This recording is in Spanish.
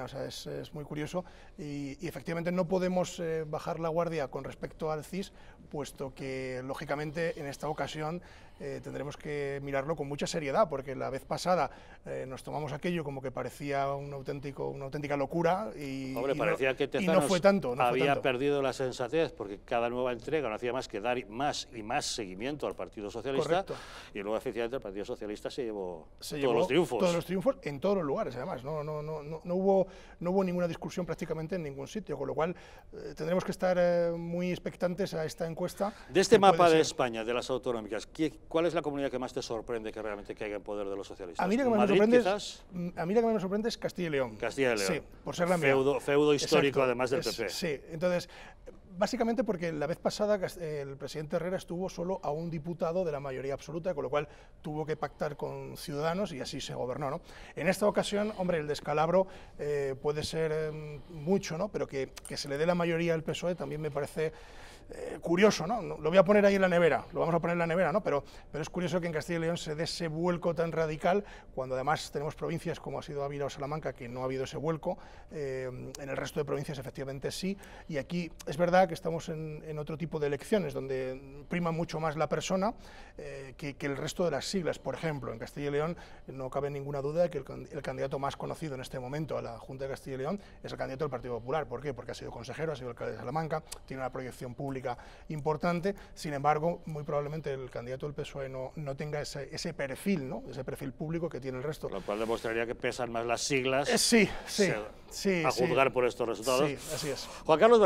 es, muy curioso y, efectivamente no podemos eh, bajar la guardia con respecto al CIS, puesto que lógicamente en esta ocasión eh, tendremos que mirarlo con mucha seriedad, porque la vez pasada eh, nos tomamos aquello como que parecía un auténtico, una auténtica locura y, no, que fue tanto. había perdido la sensatez, porque cada nueva entrega no hacía más que dar más y más seguimiento al Partido Socialista y luego efectivamente el Partido Socialista se llevó los triunfos. Todos los triunfos en todos los lugares, además. no, no, no, no hubo no hubo ninguna discusión prácticamente en ningún sitio, con lo cual eh, tendremos que estar eh, muy expectantes a esta encuesta. De este mapa de España, de las autonómicas, ¿cuál es la comunidad que más te sorprende que realmente caiga en poder de los socialistas? A mí la que, más me, sorprende es, mm, Castilla y León. Castilla y León. por ser Feudo, feudo histórico además del PP. Sí, entonces Básicamente porque la vez pasada el presidente Herrera estuvo solo a un diputado de la mayoría absoluta, con lo cual tuvo que pactar con Ciudadanos y así se gobernó. ¿no? En esta ocasión, hombre, el descalabro eh, puede ser em, mucho, ¿no? pero que, se le dé la mayoría al PSOE también me parece eh, curioso. ¿no? Lo voy a poner ahí en la nevera, lo vamos a poner en la nevera, ¿no? pero, pero es curioso que en Castilla y León se dé ese vuelco tan radical, cuando además tenemos provincias como ha sido Avila o Salamanca, que no ha habido ese vuelco, eh, en el resto de provincias efectivamente sí, y aquí es verdad que estamos en, otro tipo de elecciones, donde prima mucho más la persona eh, que, el resto de las siglas. Por ejemplo, en Castilla y León no cabe ninguna duda de que el, candidato más conocido en este momento a la Junta de Castilla y León es el candidato del Partido Popular. ¿Por qué? Porque ha sido consejero, ha sido alcalde de Salamanca, tiene una proyección pública importante. Sin embargo, muy probablemente el candidato del PSOE no, tenga ese, perfil, ¿no? ese perfil público que tiene el resto. Lo cual demostraría que pesan más las siglas. Eh, sí, sí. sí, a juzgar por estos resultados. Sí, así es. Juan Carlos